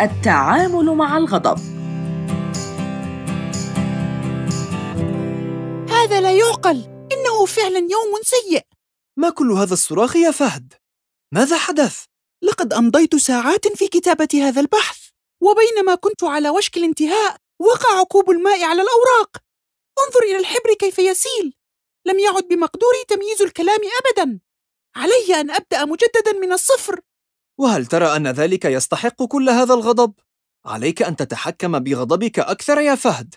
التعامل مع الغضب هذا لا يعقل إنه فعلا يوم سيء ما كل هذا الصراخ يا فهد؟ ماذا حدث؟ لقد أمضيت ساعات في كتابة هذا البحث وبينما كنت على وشك الانتهاء وقع كوب الماء على الأوراق انظر إلى الحبر كيف يسيل لم يعد بمقدوري تمييز الكلام أبدا علي أن أبدأ مجددا من الصفر وهل ترى أن ذلك يستحق كل هذا الغضب؟ عليك أن تتحكم بغضبك أكثر يا فهد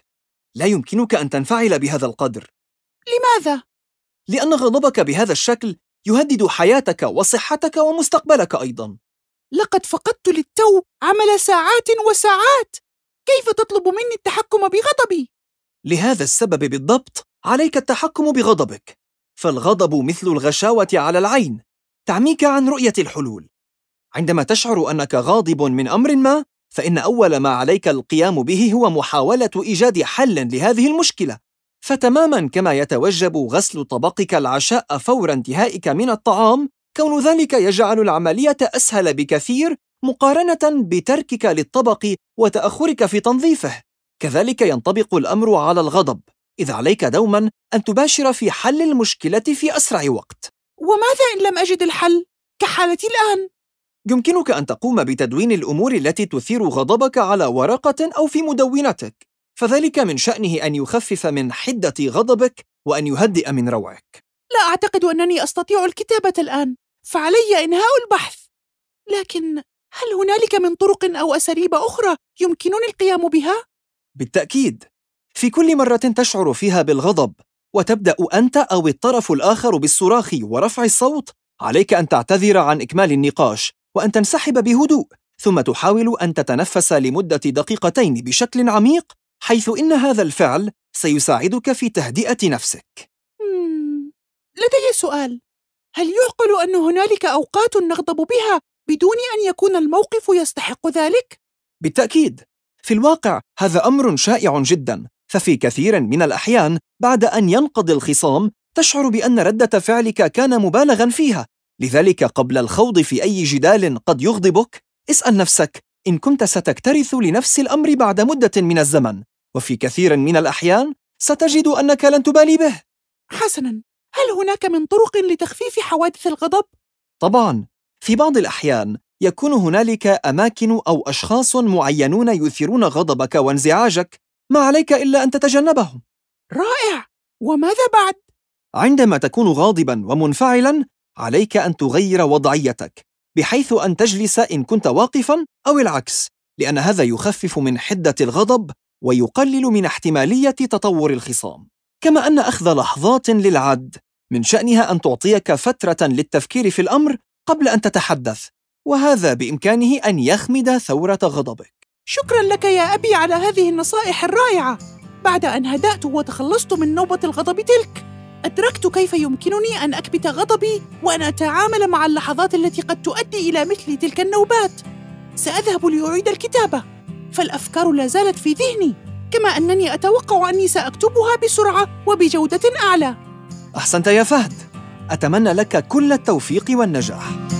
لا يمكنك أن تنفعل بهذا القدر لماذا؟ لأن غضبك بهذا الشكل يهدد حياتك وصحتك ومستقبلك أيضاً لقد فقدت للتو عمل ساعات وساعات كيف تطلب مني التحكم بغضبي؟ لهذا السبب بالضبط عليك التحكم بغضبك فالغضب مثل الغشاوة على العين تعميك عن رؤية الحلول عندما تشعر أنك غاضب من أمر ما، فإن أول ما عليك القيام به هو محاولة إيجاد حل لهذه المشكلة. فتماماً كما يتوجب غسل طبقك العشاء فور انتهائك من الطعام، كون ذلك يجعل العملية أسهل بكثير مقارنة بتركك للطبق وتأخرك في تنظيفه. كذلك ينطبق الأمر على الغضب، إذ عليك دوماً أن تباشر في حل المشكلة في أسرع وقت. وماذا إن لم أجد الحل؟ كحالتي الآن يمكنك أن تقوم بتدوين الأمور التي تثير غضبك على ورقة أو في مدونتك، فذلك من شأنه أن يخفف من حدة غضبك وأن يهدئ من روعك. لا أعتقد أنني أستطيع الكتابة الآن، فعلي إنهاء البحث. لكن هل هنالك من طرق أو أساليب أخرى يمكنني القيام بها؟ بالتأكيد، في كل مرة تشعر فيها بالغضب وتبدأ أنت أو الطرف الآخر بالصراخ ورفع الصوت، عليك أن تعتذر عن إكمال النقاش وأن تنسحب بهدوء ثم تحاول أن تتنفس لمدة دقيقتين بشكل عميق حيث إن هذا الفعل سيساعدك في تهدئة نفسك لدي سؤال هل يعقل أن هنالك أوقات نغضب بها بدون أن يكون الموقف يستحق ذلك؟ بالتأكيد في الواقع هذا أمر شائع جدا ففي كثير من الأحيان بعد أن ينقضي الخصام تشعر بأن ردة فعلك كان مبالغا فيها لذلك قبل الخوض في أي جدال قد يغضبك اسأل نفسك إن كنت ستكترث لنفس الأمر بعد مدة من الزمن وفي كثير من الأحيان ستجد أنك لن تبالي به حسناً هل هناك من طرق لتخفيف حوادث الغضب؟ طبعاً في بعض الأحيان يكون هنالك أماكن أو أشخاص معينون يثيرون غضبك وانزعاجك ما عليك إلا أن تتجنبهم رائع وماذا بعد؟ عندما تكون غاضبا ومنفعلا عليك أن تغير وضعيتك بحيث أن تجلس إن كنت واقفا أو العكس لأن هذا يخفف من حدة الغضب ويقلل من احتمالية تطور الخصام كما أن أخذ لحظات للعد من شأنها أن تعطيك فترة للتفكير في الأمر قبل أن تتحدث وهذا بإمكانه أن يخمد ثورة غضبك شكرا لك يا أبي على هذه النصائح الرائعة بعد أن هدأت وتخلصت من نوبة الغضب تلك أدركت كيف يمكنني أن أكبت غضبي وأن أتعامل مع اللحظات التي قد تؤدي إلى مثل تلك النوبات. سأذهب لأعيد الكتابة، فالأفكار لا زالت في ذهني، كما أنني أتوقع أني سأكتبها بسرعة وبجودة أعلى. أحسنت يا فهد. أتمنى لك كل التوفيق والنجاح.